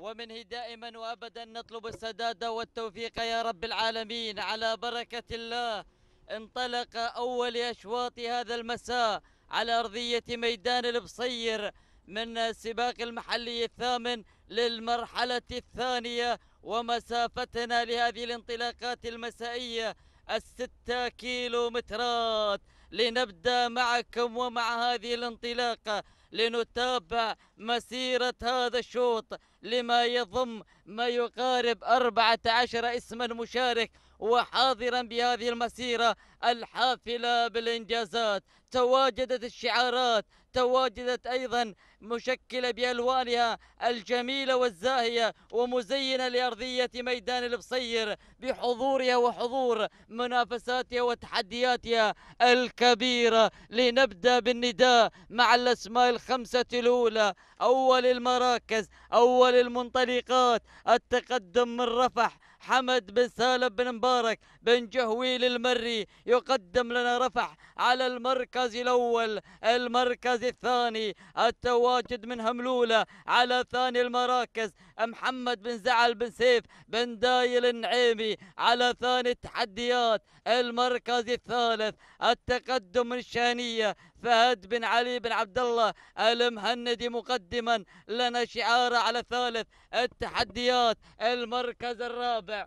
ومنه دائما وابدا نطلب السداد والتوفيق يا رب العالمين على بركه الله انطلق اول اشواط هذا المساء على ارضيه ميدان البصير من سباق المحلي الثامن للمرحله الثانيه ومسافتنا لهذه الانطلاقات المسائيه الستة كيلو مترات لنبدأ معكم ومع هذه الانطلاقة لنتابع مسيرة هذا الشوط لما يضم ما يقارب 14 اسما مشارك وحاضرا بهذه المسيرة الحافلة بالإنجازات تواجدت الشعارات تواجدت أيضا مشكلة بألوانها الجميلة والزاهية ومزينة لأرضية ميدان البصير بحضورها وحضور منافساتها وتحدياتها الكبيرة لنبدأ بالنداء مع الأسماء الخمسة الأولى أول المراكز أول المنطلقات التقدم من رفح حمد بن سالم بن مبارك بن جهويل المري يقدم لنا رفح على المركز الأول المركز الثاني التواجد من هملولة على ثاني المراكز محمد بن زعل بن سيف بن دايل النعيمي على ثاني التحديات المركز الثالث التقدم من الشانية فهد بن علي بن عبد الله المهندي مقدما لنا شعاره على الثالث التحديات المركز الرابع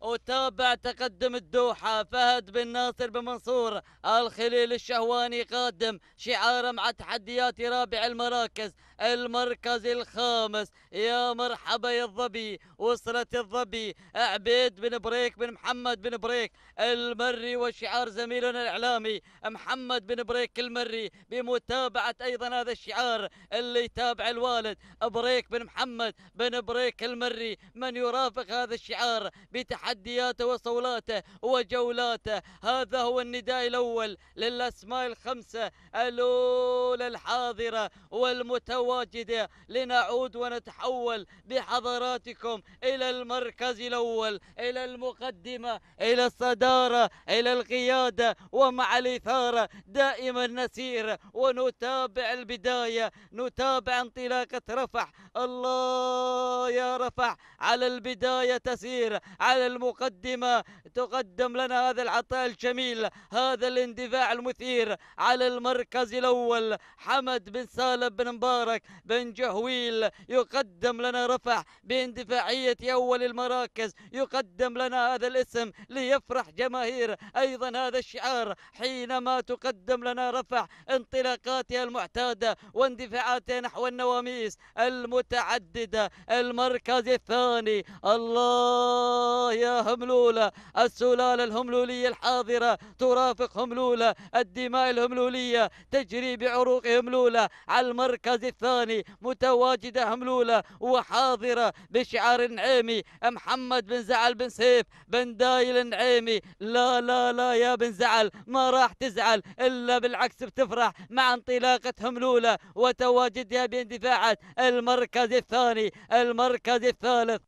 وتابع تقدم الدوحة فهد بن ناصر بن منصور الخليل الشهواني قادم شعار مع تحديات رابع المراكز المركز الخامس يا مرحبا يا الظبي وصلة الظبي عبيد بن بريك بن محمد بن بريك المري وشعار زميلنا الإعلامي محمد بن بريك المري بمتابعة أيضا هذا الشعار اللي يتابع الوالد بريك بن محمد بن بريك المري من يرافق هذا الشعار بتحدي تحدياته وصولاته وجولاته هذا هو النداء الأول للأسماء الخمسة الأولى الحاضرة والمتواجدة لنعود ونتحول بحضراتكم إلى المركز الأول إلى المقدمة إلى الصدارة إلى القيادة ومع الإثارة دائما نسير ونتابع البداية نتابع انطلاقة رفح الله يا رفح على البداية تسير على المقدمة تقدم لنا هذا العطاء الجميل هذا الاندفاع المثير على المركز الأول حمد بن سالم بن مبارك بن جهويل يقدم لنا رفع باندفاعية أول المراكز يقدم لنا هذا الاسم ليفرح جماهير أيضا هذا الشعار حينما تقدم لنا رفع انطلاقاتها المعتادة واندفاعاتها نحو النواميس المتعددة المركز الثاني الله يا هملولة السلالة الهملولية الحاضرة ترافق هملولة الدماء الهملولية تجري بعروق هملولة على المركز الثاني متواجدة هملولة وحاضرة بشعار النعيمي محمد بن زعل بن سيف بن دايل النعيمي لا لا لا يا بن زعل ما راح تزعل إلا بالعكس بتفرح مع انطلاقة هملولة وتواجدها باندفاعات المركز الثاني المركز الثالث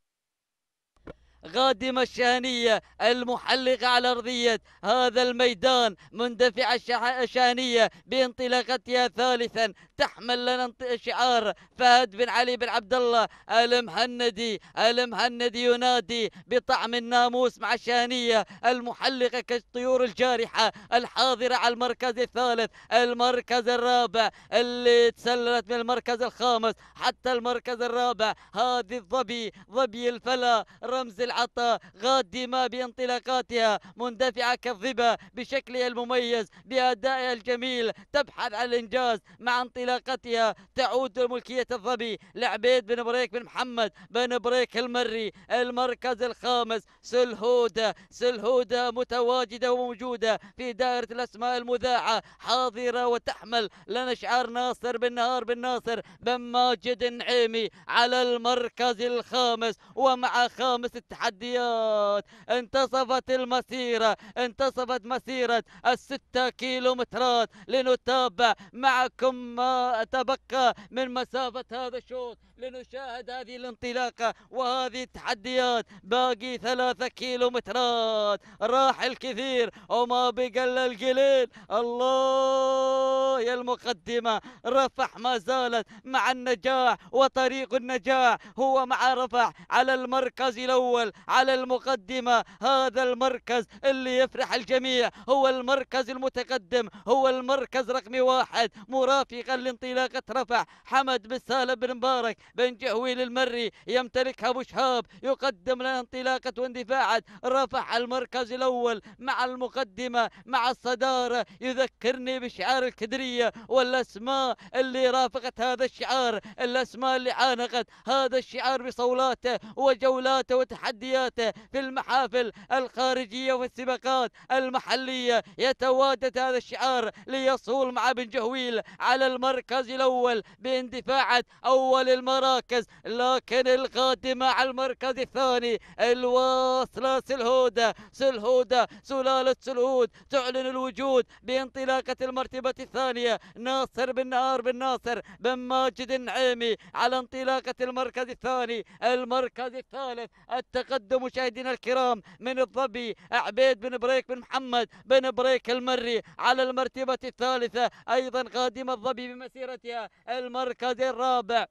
غادمة الشهنية المحلقة على أرضية هذا الميدان مندفعة الشهنية بانطلاقتها ثالثا تحمل لنا شعار فهد بن علي بن عبد الله المهندي المهندي ينادي بطعم الناموس مع الشهنية المحلقة كالطيور الجارحة الحاضرة على المركز الثالث المركز الرابع اللي تسللت من المركز الخامس حتى المركز الرابع هذه الظبي ظبي الفلا رمز العالم أصبحت غادمة بانطلاقاتها مندفعة كالظبا بشكلها المميز بأدائها الجميل تبحث عن الإنجاز مع انطلاقتها تعود لملكية الظبي لعبيد بن بريك بن محمد بن بريك المري المركز الخامس سلهودة سلهودة متواجدة وموجودة في دائرة الأسماء المذاعة حاضرة وتحمل لنا شعار ناصر بن نهار بن ناصر بن ماجد النعيمي على المركز الخامس ومع خامس اتحاد التحديات انتصفت المسيرة انتصفت مسيرة الستة كيلومترات لنتابع معكم ما تبقى من مسافة هذا الشوط لنشاهد هذه الانطلاقة وهذه التحديات باقي ثلاثة كيلومترات راح الكثير وما بقل القليل الله يا المقدمة رفح ما زالت مع النجاح وطريق النجاح هو مع رفح على المركز الأول الأول على المقدمة هذا المركز اللي يفرح الجميع هو المركز المتقدم هو المركز رقم واحد مرافقا لانطلاقة رفح حمد بن سالم بن مبارك بن جهويل المري يمتلكها أبو شهاب يقدم لنا انطلاقة واندفاعة رفح المركز الأول مع المقدمة مع الصدارة يذكرني بشعار الكدرية والأسماء اللي رافقت هذا الشعار الأسماء اللي عانقت هذا الشعار بصولاته وجولاته وتحدي تحدياته في المحافل الخارجية والسباقات المحلية يتواجد هذا الشعار ليصول مع بن جهويل على المركز الأول باندفاعة أول المراكز لكن القادمة على المركز الثاني الواصلة سلهودة سلهودة سلالة سلهود تعلن الوجود بانطلاقة المرتبة الثانية ناصر بن نهار بن ناصر بن ماجد النعيمي على انطلاقة المركز الثاني المركز الثالث التق... تقدم مشاهدينا الكرام من الظبي عبيد بن بريك بن محمد بن بريك المري على المرتبة الثالثة أيضا قادمة الظبي بمسيرتها المركز الرابع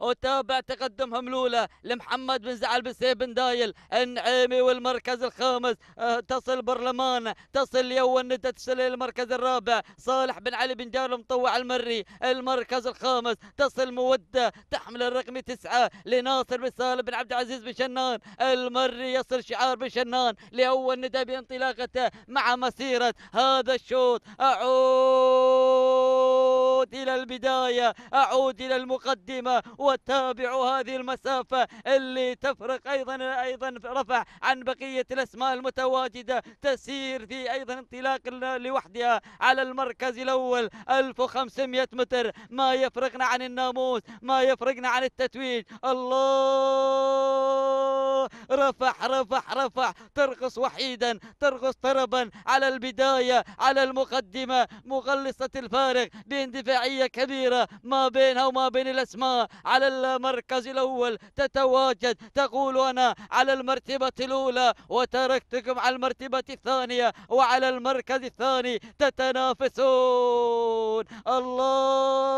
وتابع تقدم هملولة لمحمد بن زعل بن سيف بن دايل النعيمي والمركز الخامس آه، تصل برلمان تصل يو النت تصل المركز الرابع صالح بن علي بن جار المطوع المري المركز الخامس تصل مودة تحمل الرقم تسعة لناصر بن سالم بن عبد العزيز بن شنان المري يصل شعار بن شنان لأول النت بانطلاقته مع مسيرة هذا الشوط أعود أعود إلى البداية أعود إلى المقدمة وتابع هذه المسافة اللي تفرق أيضا أيضا رفع عن بقية الأسماء المتواجدة تسير في أيضا انطلاق لوحدها على المركز الأول 1500 متر ما يفرقنا عن الناموس ما يفرقنا عن التتويج الله رفع رفع رفع ترقص وحيدا ترقص طربا على البداية على المقدمة مغلصة الفارق باندفاع واقعية كبيرة ما بينها وما بين الأسماء على المركز الأول تتواجد تقول أنا على المرتبة الأولى وتركتكم على المرتبة الثانية وعلى المركز الثاني تتنافسون الله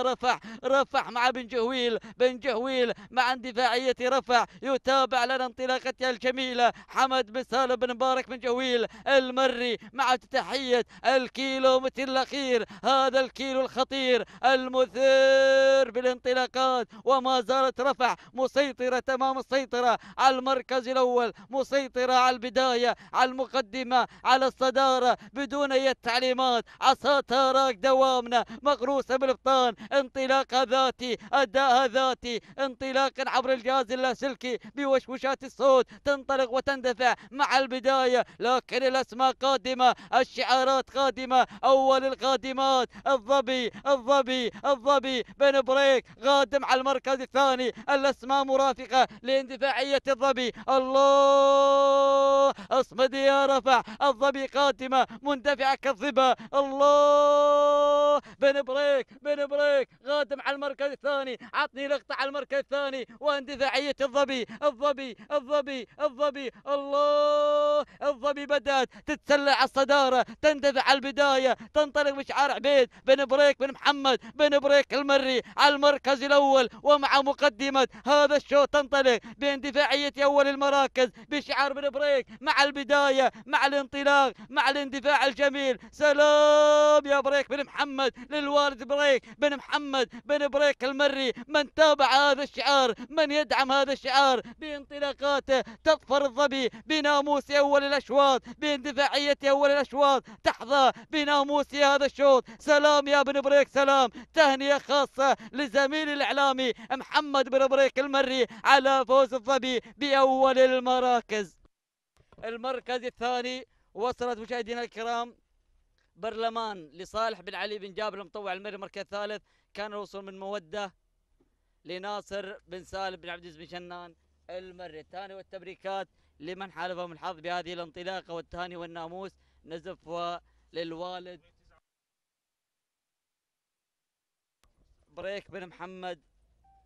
رفع رفح رفح مع بن جهويل بن جهويل مع اندفاعية رفح يتابع لنا انطلاقتها الجميلة حمد بن سالم بن مبارك بن جهويل المري مع تحية الكيلو متر الأخير هذا الكيلو الخطير المثير بالانطلاقات وما زالت رفح مسيطرة تمام السيطرة على المركز الأول مسيطرة على البداية على المقدمة على الصدارة بدون أي تعليمات عصاتها راك دوامنا مغروسة بالبطان انطلاق ذاتي أداء ذاتي انطلاق عبر الجهاز اللاسلكي بوشوشات الصوت تنطلق وتندفع مع البداية لكن الأسماء قادمة الشعارات قادمة أول القادمات الظبي الظبي الظبي بن بريك قادم على المركز الثاني الأسماء مرافقة لاندفاعية الظبي الله اصمد يا رفع الظبي قادمة مندفعة كالظبا الله بن بريك بن بريك عليك غادم على المركز الثاني عطني لقطة على المركز الثاني وين الظبي الظبي الظبي الظبي الله الظبي بدأت تتسلى الصدارة تندفع البداية تنطلق بشعار عبيد بن بريك بن محمد بن بريك المري على المركز الأول ومع مقدمة هذا الشوط تنطلق باندفاعية أول المراكز بشعار بن بريك مع البداية مع الانطلاق مع الاندفاع الجميل سلام يا بريك بن محمد للوالد بريك بن بن محمد بن بريق المري من تابع هذا الشعار من يدعم هذا الشعار بانطلاقاته تظفر الظبي بناموس أول الأشواط باندفاعية أول الأشواط تحظى بناموس هذا الشوط سلام يا بن بريك سلام تهنئة خاصة لزميل الإعلامي محمد بن بريك المري على فوز الظبي بأول المراكز المركز الثاني وصلت مشاهدينا الكرام برلمان لصالح بن علي بن جابر المطوع المري المركز الثالث كان الوصول من موده لناصر بن سالم بن عبد العزيز بن شنان المري الثاني والتبريكات لمن حالفهم الحظ بهذه الانطلاقه والتهاني والناموس نزفها للوالد بريك بن محمد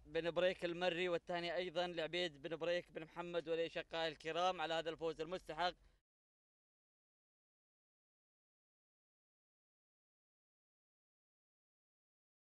بن بريك المري والثاني ايضا لعبيد بن بريك بن محمد ولي الكرام على هذا الفوز المستحق